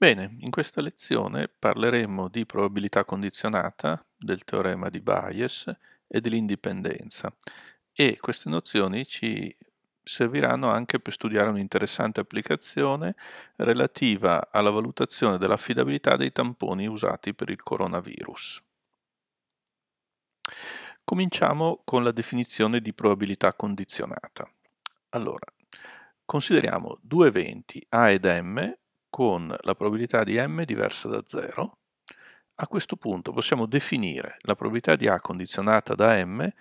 Bene, in questa lezione parleremo di probabilità condizionata, del teorema di Bayes e dell'indipendenza e queste nozioni ci serviranno anche per studiare un'interessante applicazione relativa alla valutazione dell'affidabilità dei tamponi usati per il coronavirus. Cominciamo con la definizione di probabilità condizionata. Allora, consideriamo due eventi A ed M con la probabilità di m diversa da 0, a questo punto possiamo definire la probabilità di A condizionata da m,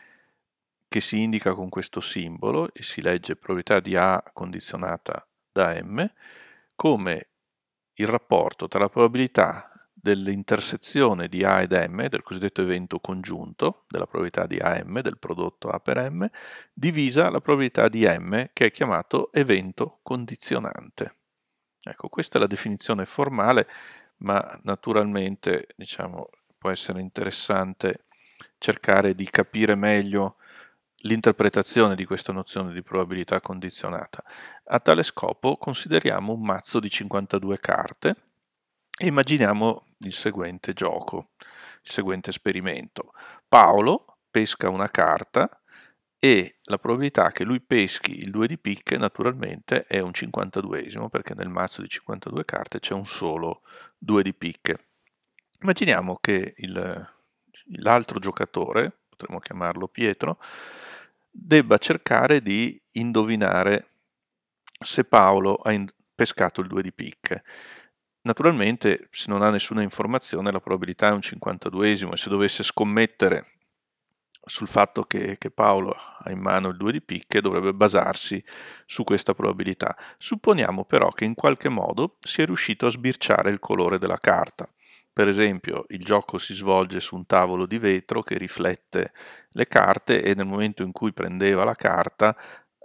che si indica con questo simbolo e si legge probabilità di A condizionata da m, come il rapporto tra la probabilità dell'intersezione di A ed M, del cosiddetto evento congiunto, della probabilità di AM, del prodotto A per M, divisa la probabilità di M, che è chiamato evento condizionante. Ecco, questa è la definizione formale, ma naturalmente diciamo, può essere interessante cercare di capire meglio l'interpretazione di questa nozione di probabilità condizionata. A tale scopo consideriamo un mazzo di 52 carte e immaginiamo il seguente gioco, il seguente esperimento. Paolo pesca una carta e la probabilità che lui peschi il 2 di picche naturalmente è un 52 esimo perché nel mazzo di 52 carte c'è un solo 2 di picche. Immaginiamo che il, l'altro giocatore, potremmo chiamarlo Pietro, debba cercare di indovinare se Paolo ha in- pescato il 2 di picche. Naturalmente, se non ha nessuna informazione, la probabilità è un 52 esimo e se dovesse scommettere sul fatto che, che, Paolo ha in mano il 2 di picche dovrebbe basarsi su questa probabilità. Supponiamo però che in qualche modo sia riuscito a sbirciare il colore della carta. Per esempio, il gioco si svolge su un tavolo di vetro che riflette le carte e nel momento in cui prendeva la carta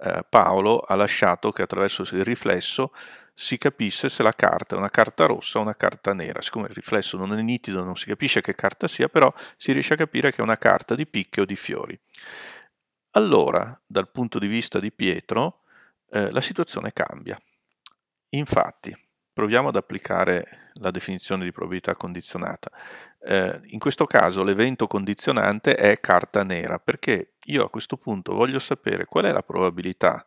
eh, Paolo ha lasciato che attraverso il riflesso si capisse se la carta è una carta rossa o una carta nera. Siccome il riflesso non è nitido, non si capisce che carta sia, però si riesce a capire che è una carta di picche o di fiori. Allora, dal punto di vista di Pietro, eh, la situazione cambia. Infatti, proviamo ad applicare la definizione di probabilità condizionata. Eh, in questo caso l'evento condizionante è carta nera, perché io a questo punto voglio sapere qual è la probabilità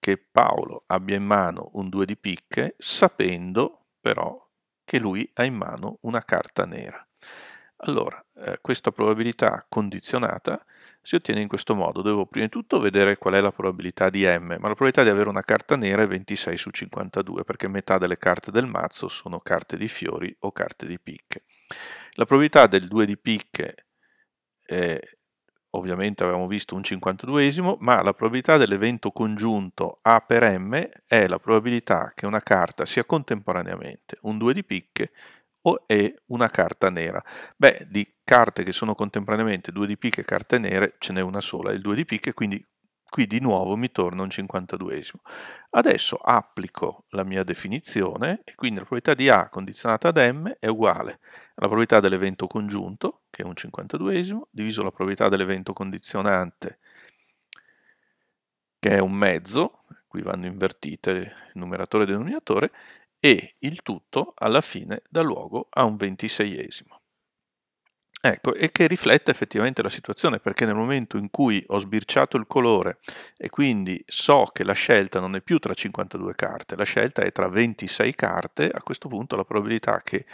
che Paolo abbia in mano un 2 di picche, sapendo però che lui ha in mano una carta nera. Allora, eh, questa probabilità condizionata si ottiene in questo modo. Devo prima di tutto vedere qual è la probabilità di M, ma la probabilità di avere una carta nera è 26 su 52, perché metà delle carte del mazzo sono carte di fiori o carte di picche. La probabilità del 2 di picche, eh, ovviamente avevamo visto un 52esimo, ma la probabilità dell'evento congiunto A per M è la probabilità che una carta sia contemporaneamente un 2 di picche o è una carta nera. Beh, di carte che sono contemporaneamente 2 di picche e carte nere ce n'è una sola, il 2 di picche, quindi qui di nuovo mi torna un 52esimo. Adesso applico la mia definizione e quindi la probabilità di A condizionata ad M è uguale alla probabilità dell'evento congiunto, che è un 52esimo, diviso la probabilità dell'evento condizionante, che è un mezzo, qui vanno invertite numeratore e denominatore, e il tutto alla fine dà luogo a un 26esimo. Ecco, e che riflette effettivamente la situazione, perché nel momento in cui ho sbirciato il colore e quindi so che la scelta non è più tra 52 carte, la scelta è tra 26 carte, a questo punto la probabilità che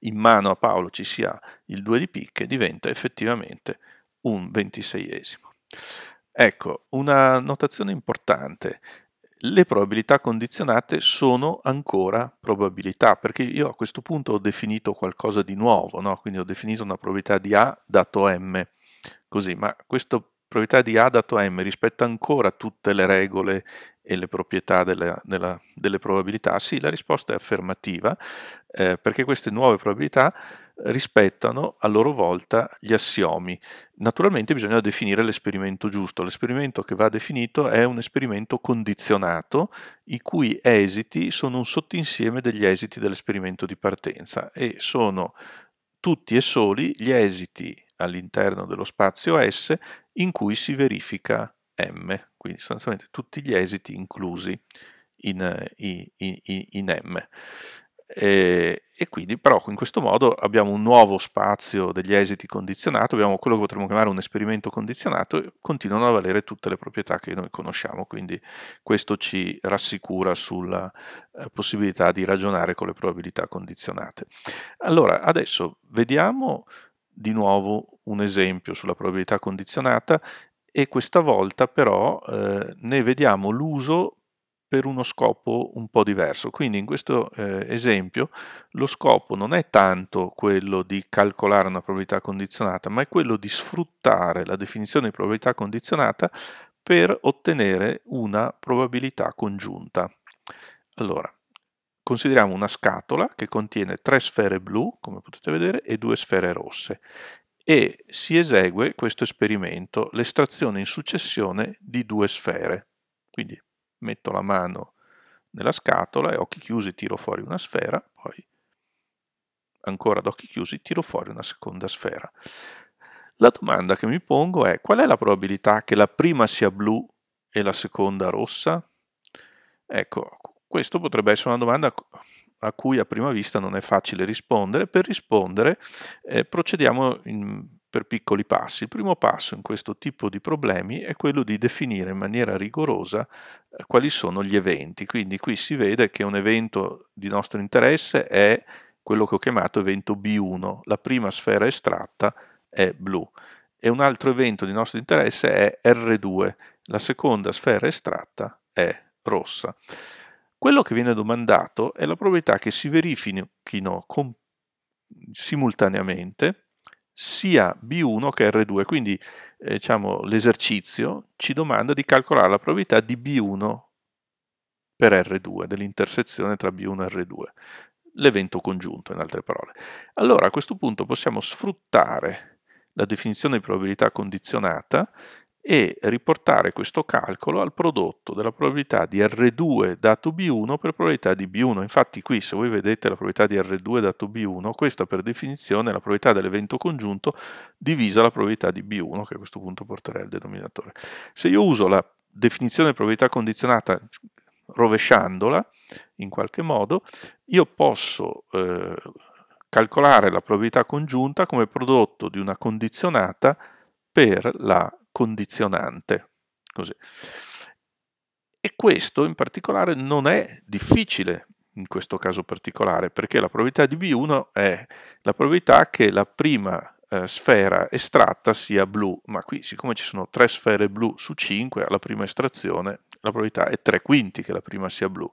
in mano a Paolo ci sia il 2 di picche diventa effettivamente un ventiseiesimo. Ecco, una notazione importante le probabilità condizionate sono ancora probabilità, perché io a questo punto ho definito qualcosa di nuovo, no? quindi ho definito una probabilità di A dato M, così, ma questa probabilità di A dato M rispetta ancora tutte le regole e le proprietà della, della, delle probabilità? Sì, la risposta è affermativa, eh, perché queste nuove probabilità rispettano a loro volta gli assiomi. Naturalmente bisogna definire l'esperimento giusto. L'esperimento che va definito è un esperimento condizionato, i cui esiti sono un sottinsieme degli esiti dell'esperimento di partenza e sono tutti e soli gli esiti all'interno dello spazio S in cui si verifica M, quindi sostanzialmente tutti gli esiti inclusi in, in, eh, in, in M. E, e, quindi però in questo modo abbiamo un nuovo spazio degli esiti condizionato, abbiamo quello che potremmo chiamare un esperimento condizionato, e continuano a valere tutte le proprietà che noi conosciamo, quindi questo ci rassicura sulla eh, possibilità di ragionare con le probabilità condizionate. Allora, adesso vediamo di nuovo un esempio sulla probabilità condizionata e questa volta però eh, ne vediamo l'uso per uno scopo un po' diverso. Quindi in questo eh, esempio lo scopo non è tanto quello di calcolare una probabilità condizionata, ma è quello di sfruttare la definizione di probabilità condizionata per ottenere una probabilità congiunta. Allora, consideriamo una scatola che contiene tre sfere blu, come potete vedere, e due sfere rosse e si esegue questo esperimento, l'estrazione in successione di due sfere. Quindi metto la mano nella scatola e occhi chiusi tiro fuori una sfera, poi ancora ad occhi chiusi tiro fuori una seconda sfera. La domanda che mi pongo è qual è la probabilità che la prima sia blu e la seconda rossa? Ecco, questo potrebbe essere una domanda a cui a prima vista non è facile rispondere. Per rispondere eh, procediamo in per piccoli passi. Il primo passo in questo tipo di problemi è quello di definire in maniera rigorosa eh, quali sono gli eventi. Quindi qui si vede che un evento di nostro interesse è quello che ho chiamato evento B1. La prima sfera estratta è blu e un altro evento di nostro interesse è R2. La seconda sfera estratta è rossa. Quello che viene domandato è la probabilità che si verifichino simultaneamente sia B1 che R2, quindi eh, diciamo, l'esercizio ci domanda di calcolare la probabilità di B1 per R2, dell'intersezione tra B1 e R2, l'evento congiunto in altre parole. Allora a questo punto possiamo sfruttare la definizione di probabilità condizionata e riportare questo calcolo al prodotto della probabilità di R2 dato B1 per probabilità di B1. Infatti qui se voi vedete la probabilità di R2 dato B1, questa per definizione è la probabilità dell'evento congiunto divisa la probabilità di B1, che a questo punto porterei al denominatore. Se io uso la definizione di probabilità condizionata rovesciandola in qualche modo, io posso eh, calcolare la probabilità congiunta come prodotto di una condizionata per la condizionante. Così. E questo in particolare non è difficile in questo caso particolare, perché la probabilità di B1 è la probabilità che la prima eh, sfera estratta sia blu, ma qui siccome ci sono tre sfere blu su 5 alla prima estrazione, la probabilità è 3 quinti che la prima sia blu.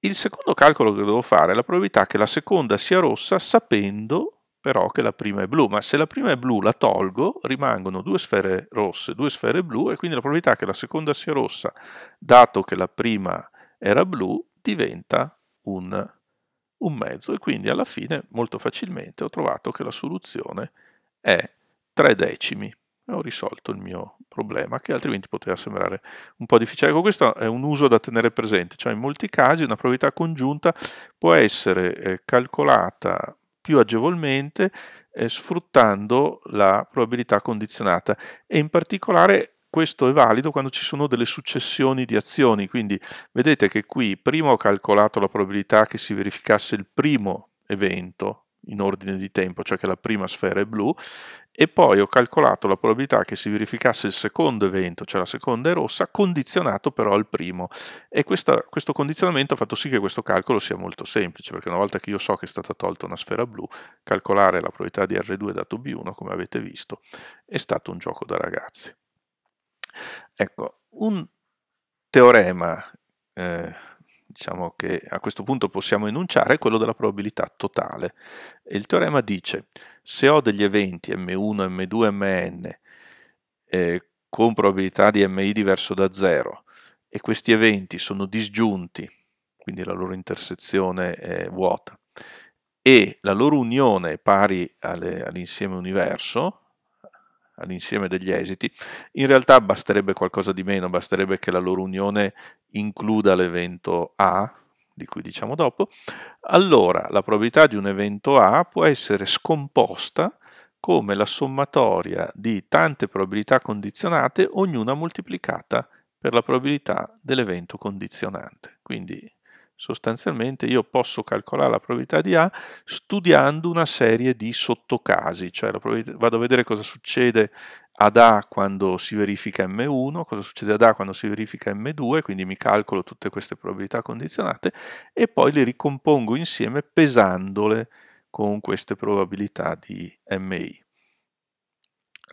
Il secondo calcolo che devo fare è la probabilità che la seconda sia rossa sapendo però che la prima è blu, ma se la prima è blu la tolgo, rimangono due sfere rosse, due sfere blu e quindi la probabilità che la seconda sia rossa, dato che la prima era blu, diventa un, un mezzo e quindi alla fine molto facilmente ho trovato che la soluzione è 3 decimi e ho risolto il mio problema che altrimenti poteva sembrare un po' difficile. Ecco, questo è un uso da tenere presente, cioè in molti casi una probabilità congiunta può essere eh, calcolata più agevolmente eh, sfruttando la probabilità condizionata e in particolare questo è valido quando ci sono delle successioni di azioni, quindi vedete che qui prima ho calcolato la probabilità che si verificasse il primo evento in ordine di tempo, cioè che la prima sfera è blu, e poi ho calcolato la probabilità che si verificasse il secondo evento, cioè la seconda è rossa, condizionato però al primo. E questa, questo condizionamento ha fatto sì che questo calcolo sia molto semplice, perché una volta che io so che è stata tolta una sfera blu, calcolare la probabilità di R2 dato B1, come avete visto, è stato un gioco da ragazzi. Ecco, un teorema... Eh, diciamo che a questo punto possiamo enunciare è quello della probabilità totale. E il teorema dice se ho degli eventi M1, M2, Mn eh, con probabilità di Mi diverso da 0 e questi eventi sono disgiunti, quindi la loro intersezione è vuota, e la loro unione è pari all'insieme universo, all'insieme degli esiti, in realtà basterebbe qualcosa di meno, basterebbe che la loro unione includa l'evento A, di cui diciamo dopo, allora la probabilità di un evento A può essere scomposta come la sommatoria di tante probabilità condizionate, ognuna moltiplicata per la probabilità dell'evento condizionante. Quindi sostanzialmente io posso calcolare la probabilità di A studiando una serie di sottocasi, cioè vado a vedere cosa succede ad A quando si verifica M1, cosa succede ad A quando si verifica M2, quindi mi calcolo tutte queste probabilità condizionate e poi le ricompongo insieme pesandole con queste probabilità di MI.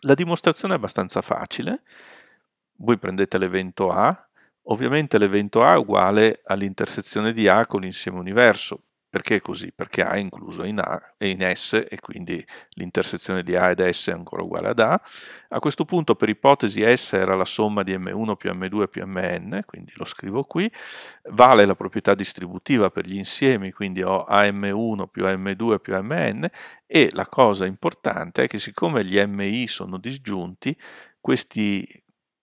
La dimostrazione è abbastanza facile, voi prendete l'evento A, Ovviamente l'evento A è uguale all'intersezione di A con l'insieme universo. Perché è così? Perché A è incluso in A e in S e quindi l'intersezione di A ed S è ancora uguale ad A. A questo punto per ipotesi S era la somma di M1 più M2 più Mn, quindi lo scrivo qui. Vale la proprietà distributiva per gli insiemi, quindi ho AM1 più m 2 più Mn e la cosa importante è che siccome gli MI sono disgiunti, questi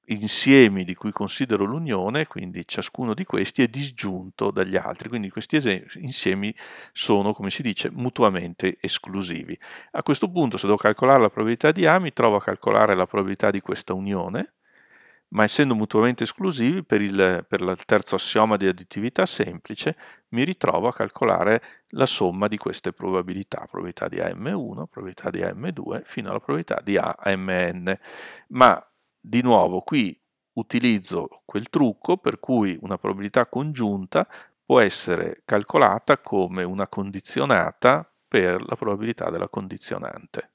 insiemi di cui considero l'unione, quindi ciascuno di questi è disgiunto dagli altri, quindi questi insiemi sono, come si dice, mutuamente esclusivi. A questo punto, se devo calcolare la probabilità di A, mi trovo a calcolare la probabilità di questa unione, ma essendo mutuamente esclusivi, per il, per il terzo assioma di additività semplice, mi ritrovo a calcolare la somma di queste probabilità, probabilità di AM1, probabilità di AM2, fino alla probabilità di AMN. Ma di nuovo qui utilizzo quel trucco per cui una probabilità congiunta può essere calcolata come una condizionata per la probabilità della condizionante.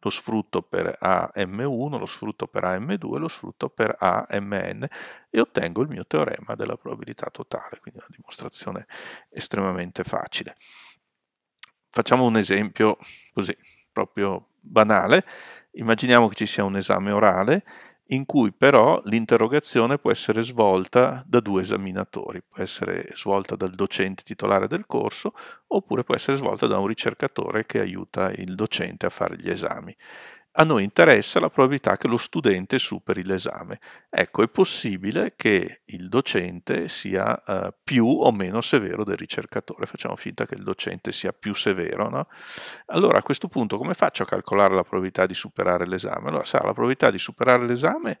Lo sfrutto per AM1, lo sfrutto per AM2, lo sfrutto per AMN e ottengo il mio teorema della probabilità totale, quindi una dimostrazione estremamente facile. Facciamo un esempio così, proprio banale, immaginiamo che ci sia un esame orale in cui però l'interrogazione può essere svolta da due esaminatori, può essere svolta dal docente titolare del corso oppure può essere svolta da un ricercatore che aiuta il docente a fare gli esami a noi interessa la probabilità che lo studente superi l'esame. Ecco, è possibile che il docente sia eh, più o meno severo del ricercatore, facciamo finta che il docente sia più severo, no? Allora a questo punto come faccio a calcolare la probabilità di superare l'esame? Allora sarà la probabilità di superare l'esame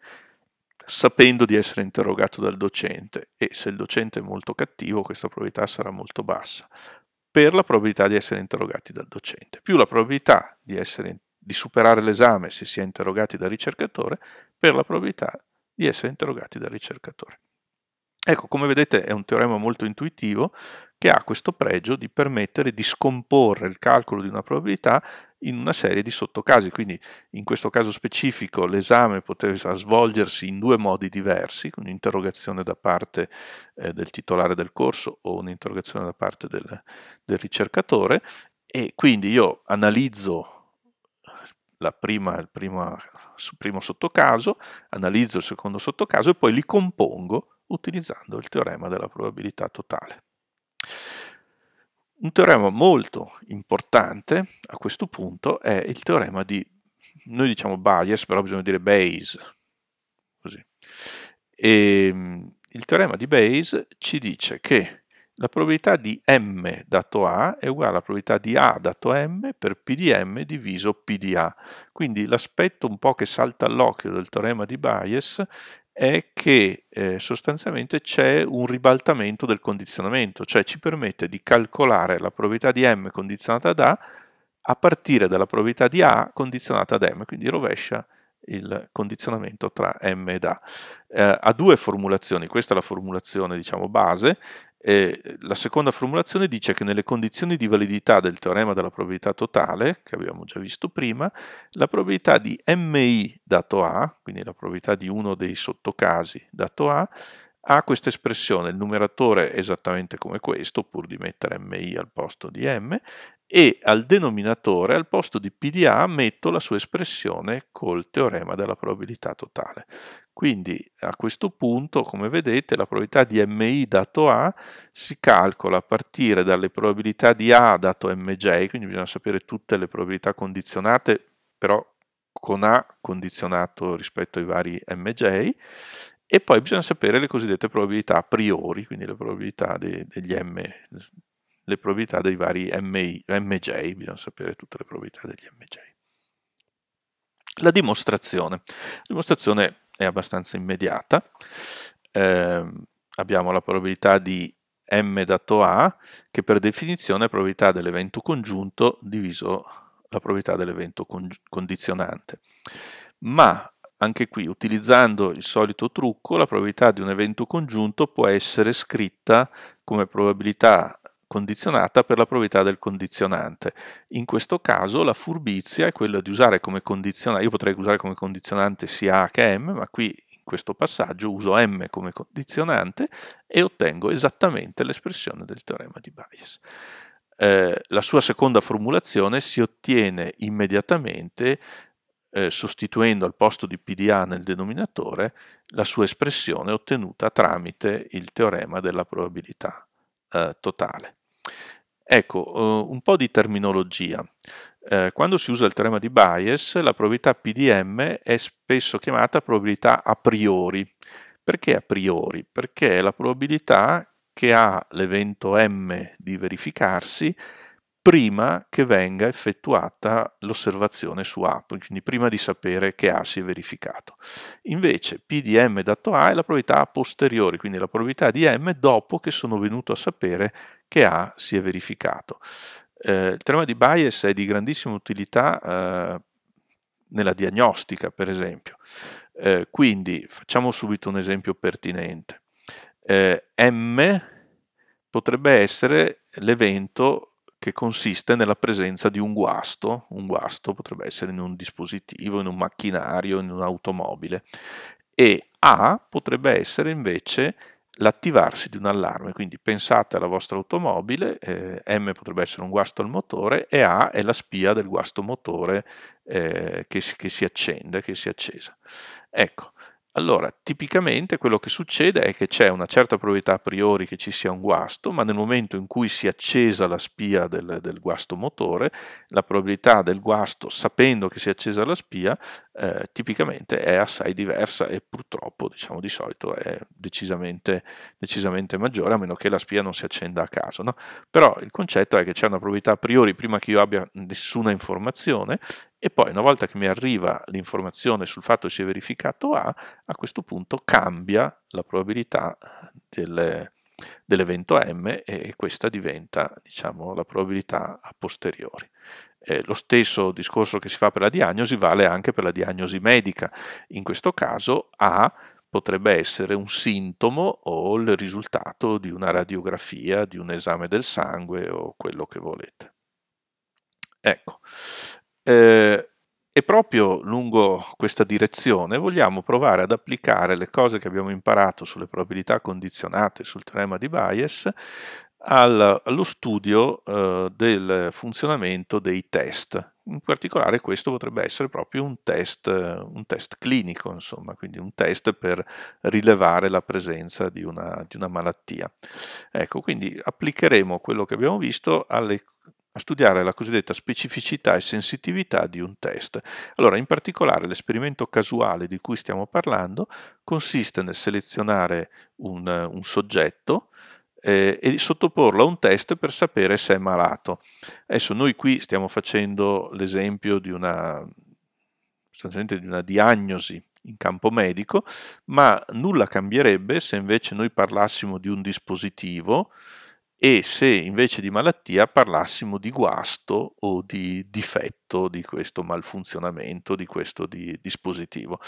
sapendo di essere interrogato dal docente e se il docente è molto cattivo questa probabilità sarà molto bassa per la probabilità di essere interrogati dal docente più la probabilità di essere interrogati di superare l'esame se si è interrogati da ricercatore per la probabilità di essere interrogati da ricercatore. Ecco, come vedete è un teorema molto intuitivo che ha questo pregio di permettere di scomporre il calcolo di una probabilità in una serie di sottocasi, quindi in questo caso specifico l'esame poteva svolgersi in due modi diversi, un'interrogazione da parte eh, del titolare del corso o un'interrogazione da parte del, del ricercatore e quindi io analizzo prima, il prima, primo sottocaso, analizzo il secondo sottocaso e poi li compongo utilizzando il teorema della probabilità totale. Un teorema molto importante a questo punto è il teorema di, noi diciamo bias, però bisogna dire Bayes, così. E, ehm, il teorema di Bayes ci dice che la probabilità di m dato a è uguale alla probabilità di a dato m per p di m diviso p di a. Quindi l'aspetto un po' che salta all'occhio del teorema di Bayes è che eh, sostanzialmente c'è un ribaltamento del condizionamento, cioè ci permette di calcolare la probabilità di m condizionata da a a partire dalla probabilità di a condizionata ad m, quindi rovescia il condizionamento tra m ed a. Eh, ha due formulazioni, questa è la formulazione diciamo base e la seconda formulazione dice che nelle condizioni di validità del teorema della probabilità totale, che abbiamo già visto prima, la probabilità di MI dato A, quindi la probabilità di uno dei sottocasi dato A, ha questa espressione, il numeratore è esattamente come questo, pur di mettere MI al posto di M, e al denominatore al posto di PDA metto la sua espressione col teorema della probabilità totale. Quindi a questo punto, come vedete, la probabilità di MI dato A si calcola a partire dalle probabilità di A dato MJ, quindi bisogna sapere tutte le probabilità condizionate, però con A condizionato rispetto ai vari MJ, e poi bisogna sapere le cosiddette probabilità a priori, quindi le probabilità de degli M le proprietà dei vari MI, MJ, bisogna sapere tutte le proprietà degli MJ. La dimostrazione. La dimostrazione è abbastanza immediata. Eh, abbiamo la probabilità di M dato A, che per definizione è probabilità dell'evento congiunto diviso la probabilità dell'evento condizionante. Ma anche qui, utilizzando il solito trucco, la probabilità di un evento congiunto può essere scritta come probabilità condizionata per la proprietà del condizionante. In questo caso la furbizia è quella di usare come condizionante, io potrei usare come condizionante sia A che M, ma qui in questo passaggio uso M come condizionante e ottengo esattamente l'espressione del teorema di Bayes. Eh, la sua seconda formulazione si ottiene immediatamente eh, sostituendo al posto di PDA nel denominatore la sua espressione ottenuta tramite il teorema della probabilità eh, totale. Ecco, eh, un po' di terminologia. Eh, quando si usa il teorema di Bayes, la probabilità PDM è spesso chiamata probabilità a priori. Perché a priori? Perché è la probabilità che ha l'evento M di verificarsi prima che venga effettuata l'osservazione su A, quindi prima di sapere che A si è verificato. Invece PDM dato A è la probabilità a posteriori, quindi la probabilità di M dopo che sono venuto a sapere che A si è verificato. Eh, il teorema di Bayes è di grandissima utilità eh, nella diagnostica, per esempio. Eh, quindi facciamo subito un esempio pertinente. Eh, M potrebbe essere l'evento che consiste nella presenza di un guasto, un guasto potrebbe essere in un dispositivo, in un macchinario, in un'automobile, e A potrebbe essere invece l'attivarsi di un allarme, quindi pensate alla vostra automobile, eh, M potrebbe essere un guasto al motore e A è la spia del guasto motore eh, che, si, che, si, accende, che si è accesa. Ecco, allora, tipicamente quello che succede è che c'è una certa probabilità a priori che ci sia un guasto, ma nel momento in cui si è accesa la spia del, del guasto motore, la probabilità del guasto, sapendo che si è accesa la spia, eh, tipicamente è assai diversa e purtroppo diciamo di solito è decisamente, decisamente, maggiore a meno che la spia non si accenda a caso no? però il concetto è che c'è una probabilità a priori prima che io abbia nessuna informazione e poi una volta che mi arriva l'informazione sul fatto che si è verificato A a questo punto cambia la probabilità del, dell'evento M e questa diventa diciamo, la probabilità a posteriori eh, lo stesso discorso che si fa per la diagnosi vale anche per la diagnosi medica. In questo caso A potrebbe essere un sintomo o il risultato di una radiografia, di un esame del sangue o quello che volete. Ecco, eh, e proprio lungo questa direzione vogliamo provare ad applicare le cose che abbiamo imparato sulle probabilità condizionate, sul teorema di Bayes, al, allo studio eh, del funzionamento dei test. In particolare questo potrebbe essere proprio un test, un test clinico, insomma, quindi un test per rilevare la presenza di una, di una malattia. Ecco, quindi applicheremo quello che abbiamo visto alle a studiare la cosiddetta specificità e sensitività di un test. Allora, in particolare, l'esperimento casuale di cui stiamo parlando consiste nel selezionare un, un soggetto eh, e sottoporlo a un test per sapere se è malato. Adesso noi qui stiamo facendo l'esempio di una, di una diagnosi in campo medico, ma nulla cambierebbe se invece noi parlassimo di un dispositivo e se invece di malattia parlassimo di guasto o di difetto di questo malfunzionamento di questo di dispositivo.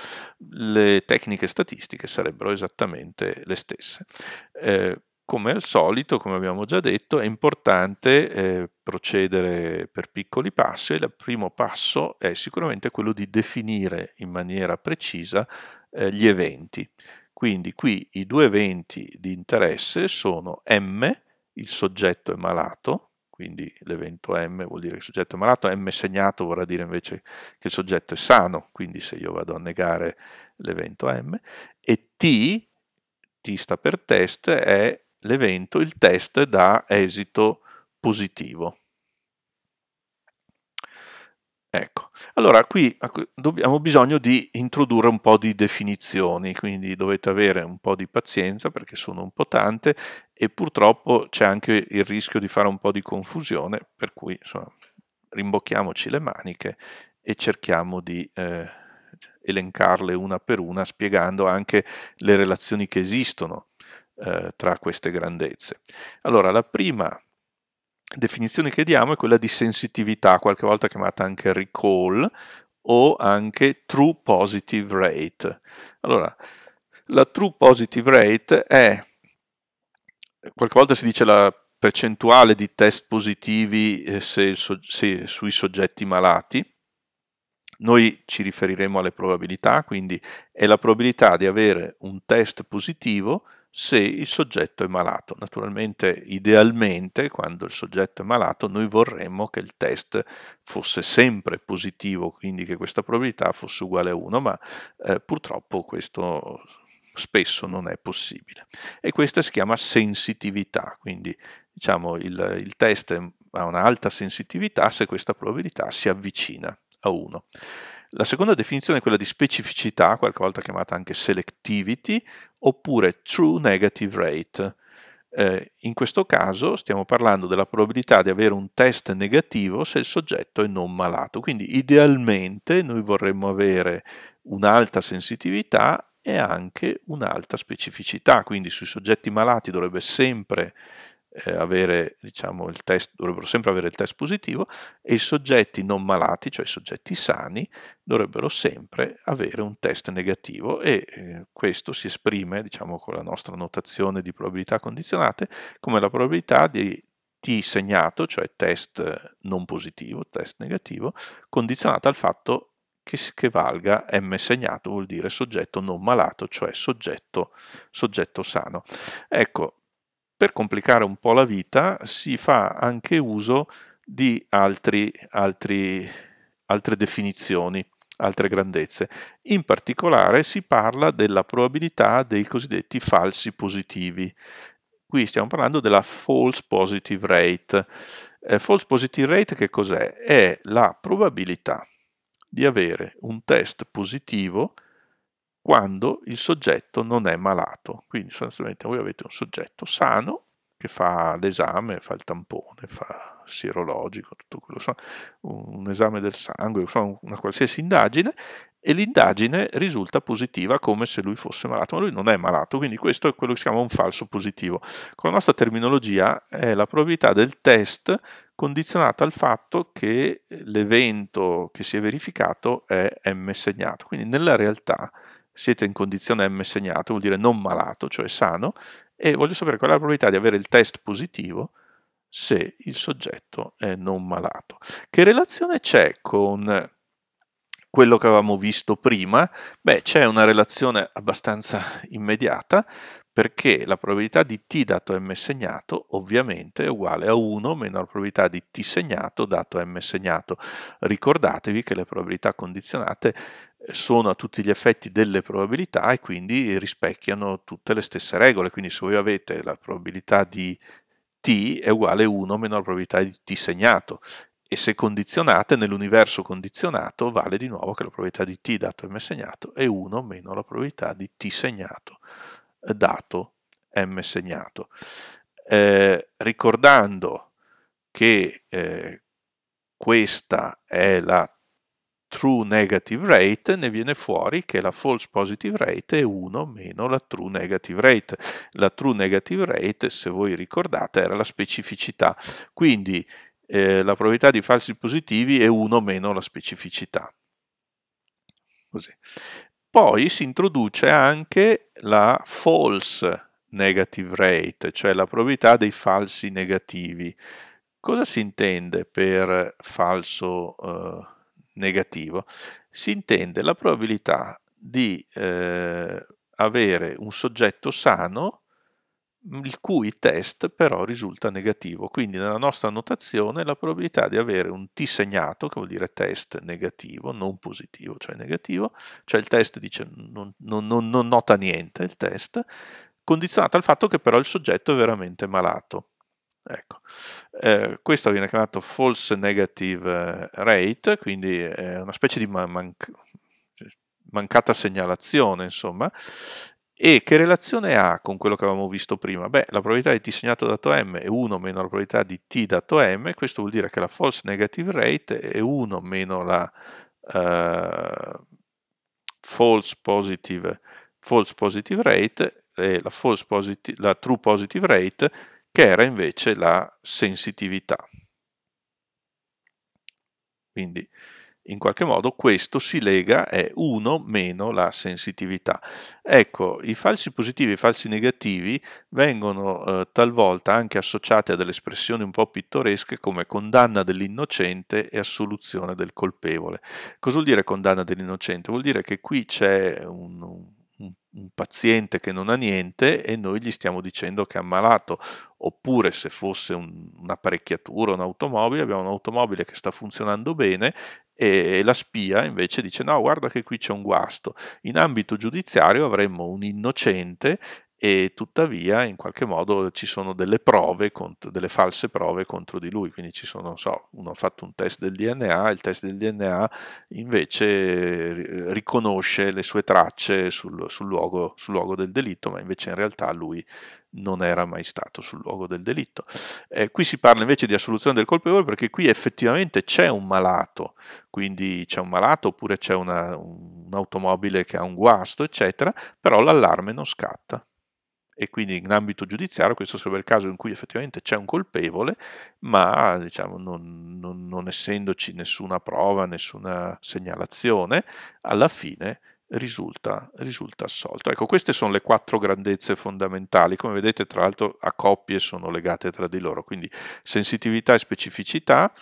Le tecniche statistiche sarebbero esattamente le stesse. Eh, come al solito, come abbiamo già detto, è importante eh, procedere per piccoli passi. Il primo passo è sicuramente quello di definire in maniera precisa eh, gli eventi. Quindi qui i due eventi di interesse sono M, il soggetto è malato, quindi l'evento M vuol dire che il soggetto è malato, M segnato vorrà dire invece che il soggetto è sano, quindi se io vado a negare l'evento M, e T, T sta per test, è l'evento, il test dà esito positivo. Ecco, allora qui abbiamo bisogno di introdurre un po' di definizioni, quindi dovete avere un po' di pazienza perché sono un po' tante e purtroppo c'è anche il rischio di fare un po' di confusione, per cui insomma, rimbocchiamoci le maniche e cerchiamo di eh, elencarle una per una spiegando anche le relazioni che esistono eh, tra queste grandezze. Allora, la prima definizione che diamo è quella di sensitività, qualche volta chiamata anche recall o anche true positive rate. Allora, la true positive rate è, qualche volta si dice la percentuale di test positivi eh, se, se, sui soggetti malati, noi ci riferiremo alle probabilità, quindi è la probabilità di avere un test positivo se il soggetto è malato. Naturalmente, idealmente, quando il soggetto è malato, noi vorremmo che il test fosse sempre positivo, quindi che questa probabilità fosse uguale a 1, ma eh, purtroppo questo spesso non è possibile. E questa si chiama sensitività, quindi diciamo il, il test ha un'alta sensitività se questa probabilità si avvicina a 1. La seconda definizione è quella di specificità, qualche volta chiamata anche selectivity, oppure true negative rate. Eh, in questo caso stiamo parlando della probabilità di avere un test negativo se il soggetto è non malato, quindi idealmente noi vorremmo avere un'alta sensitività e anche un'alta specificità, quindi sui soggetti malati dovrebbe sempre eh, avere, diciamo, il test, dovrebbero sempre avere il test positivo e i soggetti non malati, cioè i soggetti sani, dovrebbero sempre avere un test negativo e eh, questo si esprime, diciamo, con la nostra notazione di probabilità condizionate come la probabilità di T segnato, cioè test non positivo, test negativo, condizionata al fatto che, che, valga M segnato, vuol dire soggetto non malato, cioè soggetto, soggetto sano. Ecco, per complicare un po' la vita si fa anche uso di altri, altri, altre definizioni, altre grandezze. In particolare si parla della probabilità dei cosiddetti falsi positivi. Qui stiamo parlando della false positive rate. Eh, false positive rate che cos'è? È la probabilità di avere un test positivo quando il soggetto non è malato. Quindi sostanzialmente voi avete un soggetto sano che fa l'esame, fa il tampone, fa sierologico, tutto quello, un esame del sangue, una qualsiasi indagine, e l'indagine risulta positiva come se lui fosse malato, ma lui non è malato, quindi questo è quello che si chiama un falso positivo. Con la nostra terminologia è la probabilità del test condizionata al fatto che l'evento che si è verificato è M segnato, quindi nella realtà siete in condizione M segnato, vuol dire non malato, cioè sano, e voglio sapere qual è la probabilità di avere il test positivo se il soggetto è non malato. Che relazione c'è con quello che avevamo visto prima? Beh, c'è una relazione abbastanza immediata perché la probabilità di t dato m segnato ovviamente è uguale a 1 meno la probabilità di t segnato dato m segnato. Ricordatevi che le probabilità condizionate sono a tutti gli effetti delle probabilità e quindi rispecchiano tutte le stesse regole. Quindi se voi avete la probabilità di t è uguale a 1 meno la probabilità di t segnato e se condizionate nell'universo condizionato vale di nuovo che la probabilità di t dato m segnato è 1 meno la probabilità di t segnato eh, dato m segnato. Eh, ricordando che eh, questa è la true negative rate ne viene fuori che la false positive rate è 1 meno la true negative rate. La true negative rate, se voi ricordate, era la specificità. Quindi eh, la probabilità di falsi positivi è 1 meno la specificità. Così. Poi si introduce anche la false negative rate, cioè la probabilità dei falsi negativi. Cosa si intende per falso eh, negativo, si intende la probabilità di eh, avere un soggetto sano mm, il cui test però risulta negativo. Quindi nella nostra notazione la probabilità di avere un T segnato, che vuol dire test negativo, non positivo, cioè negativo, cioè il test dice non, non, non nota niente il test, condizionato al fatto che però il soggetto è veramente malato. Ecco. Eh, questo viene chiamato false negative eh, rate, quindi è eh, una specie di man- cioè, mancata segnalazione, insomma. E che relazione ha con quello che avevamo visto prima? Beh, la probabilità di t segnato dato m è 1 meno la probabilità di t dato m, questo vuol dire che la false negative rate è 1 meno la uh, false, positive, false positive rate e la, positive, la true positive rate che era invece la sensitività. Quindi in qualche modo questo si lega, è 1 meno la sensitività. Ecco, i falsi positivi e i falsi negativi vengono eh, talvolta anche associati a delle espressioni un po' pittoresche come condanna dell'innocente e assoluzione del colpevole. Cosa vuol dire condanna dell'innocente? Vuol dire che qui c'è un, un un paziente che non ha niente e noi gli stiamo dicendo che è ammalato, oppure se fosse un, un'apparecchiatura, un'automobile, abbiamo un'automobile che sta funzionando bene e la spia invece dice no guarda che qui c'è un guasto in ambito giudiziario avremmo un innocente e tuttavia in qualche modo ci sono delle prove, contro, delle false prove contro di lui, quindi ci sono, non so, uno ha fatto un test del DNA, il test del DNA invece riconosce le sue tracce sul, sul, luogo, sul luogo del delitto, ma invece in realtà lui non era mai stato sul luogo del delitto. Eh, qui si parla invece di assoluzione del colpevole perché qui effettivamente c'è un malato, quindi c'è un malato oppure c'è una, un'automobile che ha un guasto, eccetera, però l'allarme non scatta e quindi in ambito giudiziario questo sarebbe il caso in cui effettivamente c'è un colpevole, ma diciamo, non, non, non essendoci nessuna prova, nessuna segnalazione, alla fine risulta, risulta assolto. Ecco, queste sono le quattro grandezze fondamentali, come vedete tra l'altro a coppie sono legate tra di loro, quindi sensitività e specificità,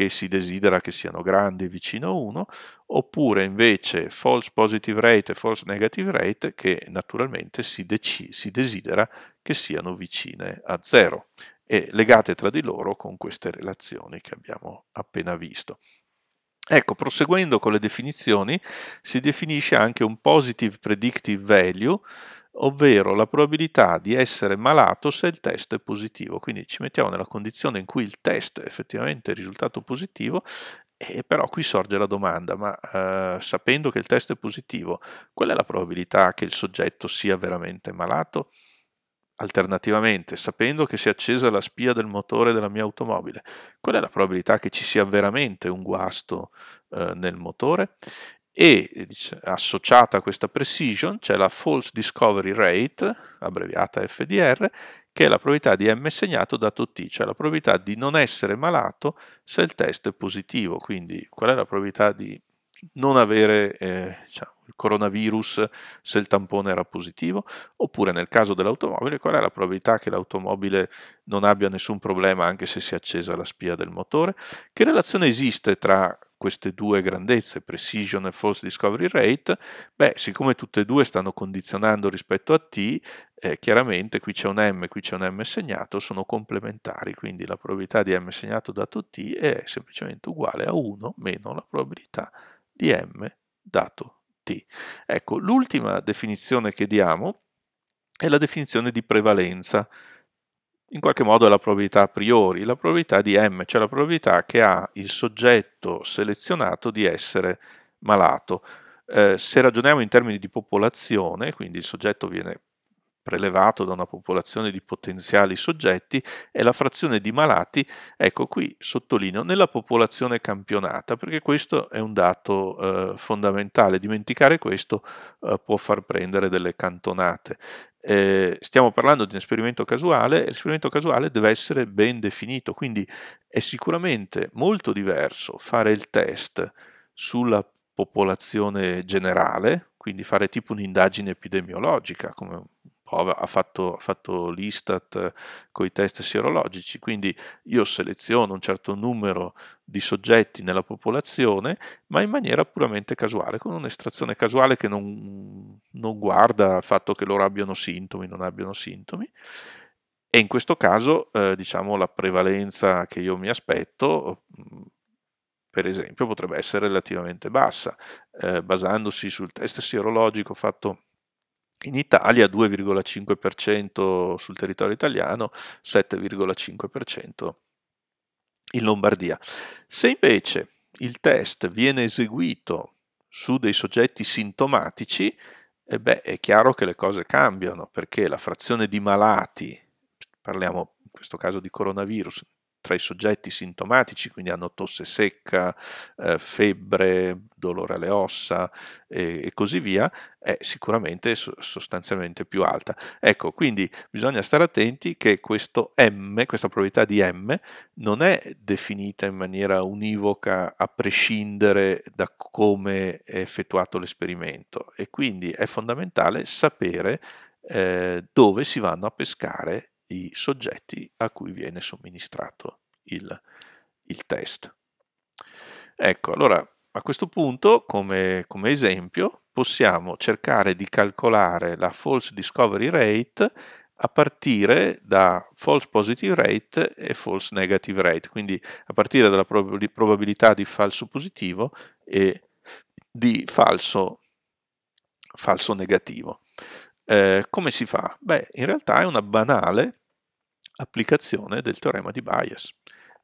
che si desidera che siano grandi vicino a 1, oppure invece false positive rate e false negative rate che naturalmente si, dec- si desidera che siano vicine a 0 e legate tra di loro con queste relazioni che abbiamo appena visto. Ecco, proseguendo con le definizioni, si definisce anche un positive predictive value ovvero la probabilità di essere malato se il test è positivo. Quindi ci mettiamo nella condizione in cui il test è effettivamente è risultato positivo, e però qui sorge la domanda, ma eh, sapendo che il test è positivo, qual è la probabilità che il soggetto sia veramente malato? Alternativamente, sapendo che si è accesa la spia del motore della mia automobile, qual è la probabilità che ci sia veramente un guasto eh, nel motore? e eh, associata a questa precision c'è la false discovery rate, abbreviata FDR, che è la probabilità di M segnato dato T, cioè la probabilità di non essere malato se il test è positivo, quindi qual è la probabilità di non avere eh, diciamo, il coronavirus se il tampone era positivo, oppure nel caso dell'automobile qual è la probabilità che l'automobile non abbia nessun problema anche se si è accesa la spia del motore, che relazione esiste tra queste due grandezze, precision e false discovery rate, beh, siccome tutte e due stanno condizionando rispetto a t, eh, chiaramente qui c'è un m, e qui c'è un m segnato, sono complementari, quindi la probabilità di m segnato dato t è semplicemente uguale a 1 meno la probabilità di m dato t. Ecco, l'ultima definizione che diamo è la definizione di prevalenza in qualche modo la probabilità a priori, la probabilità di M, cioè la probabilità che ha il soggetto selezionato di essere malato. Eh, se ragioniamo in termini di popolazione, quindi il soggetto viene prelevato da una popolazione di potenziali soggetti è la frazione di malati, ecco qui sottolineo, nella popolazione campionata, perché questo è un dato eh, fondamentale, dimenticare questo eh, può far prendere delle cantonate eh, stiamo parlando di un esperimento casuale e l'esperimento casuale deve essere ben definito, quindi è sicuramente molto diverso fare il test sulla popolazione generale, quindi fare tipo un'indagine epidemiologica, come un ha fatto, ha fatto l'Istat eh, con i test sierologici, quindi io seleziono un certo numero di di soggetti nella popolazione, ma in maniera puramente casuale, con un'estrazione casuale che non, non guarda al fatto che loro abbiano sintomi, o non abbiano sintomi. E in questo caso, eh, diciamo, la prevalenza che io mi aspetto, per esempio, potrebbe essere relativamente bassa, eh, basandosi sul test sierologico fatto in Italia 2,5% sul territorio italiano, 7,5% in Lombardia. Se invece il test viene eseguito su dei soggetti sintomatici, eh beh, è chiaro che le cose cambiano perché la frazione di malati, parliamo in questo caso di coronavirus, tra i soggetti sintomatici, quindi hanno tosse secca, eh, febbre, dolore alle ossa e, e così via, è sicuramente so, sostanzialmente più alta. Ecco, quindi bisogna stare attenti che questo M, questa probabilità di M, non è definita in maniera univoca a prescindere da come è effettuato l'esperimento e quindi è fondamentale sapere eh, dove si vanno a pescare i soggetti a cui viene somministrato il, il test. Ecco, allora a questo punto, come, come, esempio, possiamo cercare di calcolare la false discovery rate a partire da false positive rate e false negative rate, quindi a partire dalla prob probabilità di falso positivo e di falso, falso negativo. Eh, come si fa? Beh, in realtà è una banale applicazione del teorema di Bayes,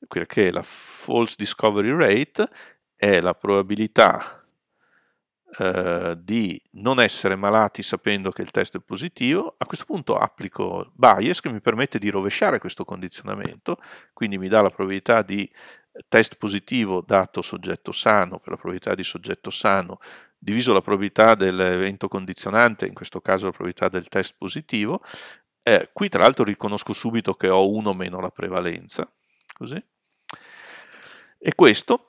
perché la false discovery rate è la probabilità eh, di non essere malati sapendo che il test è positivo, a questo punto applico bias che mi permette di rovesciare questo condizionamento, quindi mi dà la probabilità di test positivo dato soggetto sano per la probabilità di soggetto sano diviso la probabilità dell'evento condizionante, in questo caso la probabilità del test positivo, eh, qui tra l'altro riconosco subito che ho 1 meno la prevalenza, così. E questo,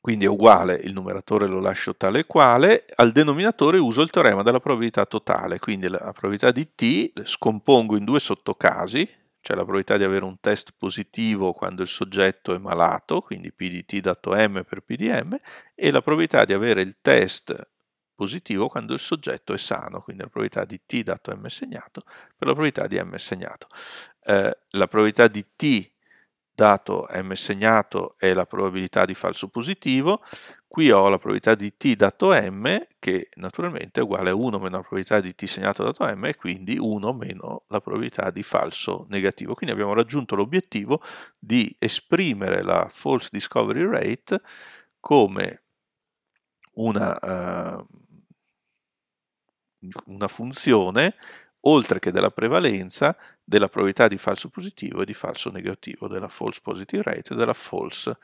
quindi è uguale, il numeratore lo lascio tale e quale, al denominatore uso il teorema della probabilità totale, quindi la probabilità di t scompongo in due sottocasi, cioè la probabilità di avere un test positivo quando il soggetto è malato, quindi P di t dato m per P di m, e la probabilità di avere il test positivo quando il soggetto è sano, quindi la probabilità di t dato m segnato per la probabilità di m segnato. Eh, la probabilità di t dato m segnato è la probabilità di falso positivo, qui ho la probabilità di t dato m che naturalmente è uguale a 1 meno la probabilità di t segnato dato m e quindi 1 meno la probabilità di falso negativo. Quindi abbiamo raggiunto l'obiettivo di esprimere la false discovery rate come una... Eh, una funzione, oltre che della prevalenza, della probabilità di falso positivo e di falso negativo, della false positive rate e della false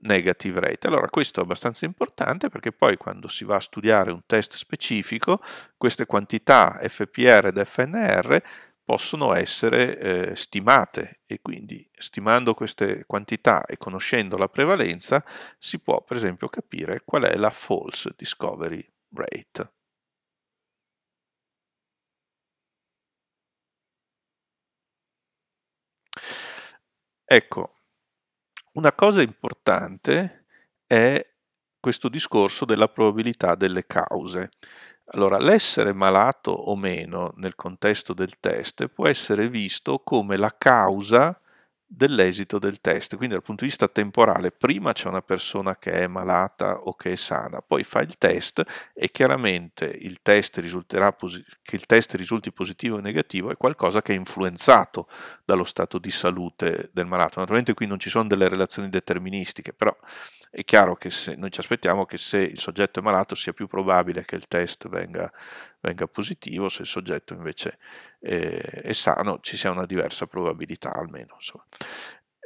negative rate. Allora questo è abbastanza importante perché poi quando si va a studiare un test specifico, queste quantità FPR ed FNR possono essere eh, stimate e quindi stimando queste quantità e conoscendo la prevalenza si può per esempio capire qual è la false discovery rate. Ecco, una cosa importante è questo discorso della probabilità delle cause. Allora, l'essere malato o meno nel contesto del test può essere visto come la causa dell'esito del test. Quindi dal punto di vista temporale, prima c'è una persona che è malata o che è sana, poi fa il test e chiaramente il test che il test risulti positivo o negativo è qualcosa che è influenzato dallo stato di salute del malato. Naturalmente qui non ci sono delle relazioni deterministiche, però è chiaro che se, noi ci aspettiamo che se il soggetto è malato sia più probabile che il test venga, venga positivo, se il soggetto invece eh, è sano ci sia una diversa probabilità almeno. Insomma.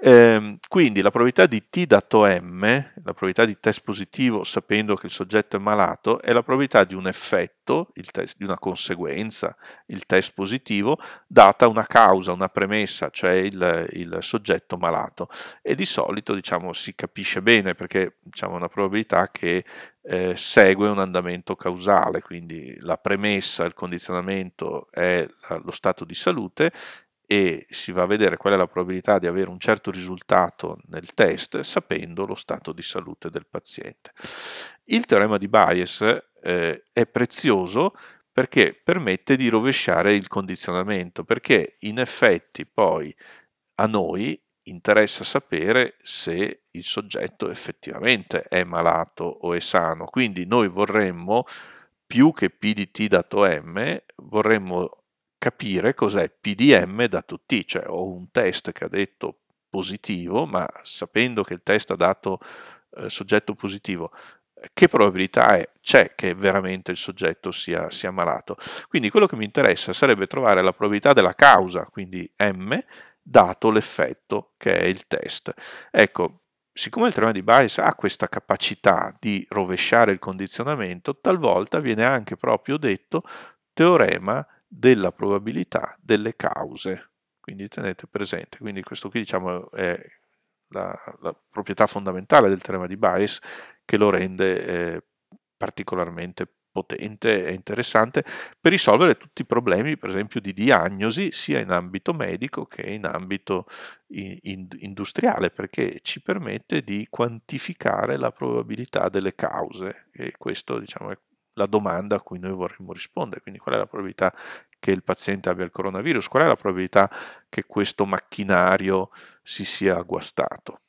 Ehm, quindi la probabilità di t dato m, la probabilità di test positivo sapendo che il soggetto è malato, è la probabilità di un effetto, test, di una conseguenza, il test positivo, data una causa, una premessa, cioè il, il soggetto malato. E di solito diciamo, si capisce bene perché diciamo, è una probabilità che eh, segue un andamento causale, quindi la premessa, il condizionamento è eh, lo stato di salute e si va a vedere qual è la probabilità di avere un certo risultato nel test sapendo lo stato di salute del paziente. Il teorema di Bayes eh, è prezioso perché permette di rovesciare il condizionamento, perché in effetti poi a noi interessa sapere se il soggetto effettivamente è malato o è sano, quindi noi vorremmo più che P di T dato M, vorremmo capire cos'è PDM da tutti, cioè ho un test che ha detto positivo, ma sapendo che il test ha dato eh, soggetto positivo, che probabilità è? c'è che veramente il soggetto sia, sia malato? Quindi quello che mi interessa sarebbe trovare la probabilità della causa, quindi M, dato l'effetto che è il test. Ecco, siccome il teorema di Bayes ha questa capacità di rovesciare il condizionamento, talvolta viene anche proprio detto teorema della probabilità delle cause. Quindi tenete presente, quindi questo qui diciamo è la, la proprietà fondamentale del teorema di Bayes che lo rende eh, particolarmente potente e interessante per risolvere tutti i problemi, per esempio, di diagnosi sia in ambito medico che in ambito in, industriale, perché ci permette di quantificare la probabilità delle cause e questo diciamo, è la domanda a cui noi vorremmo rispondere, quindi qual è la probabilità che il paziente abbia il coronavirus, qual è la probabilità che questo macchinario si sia guastato.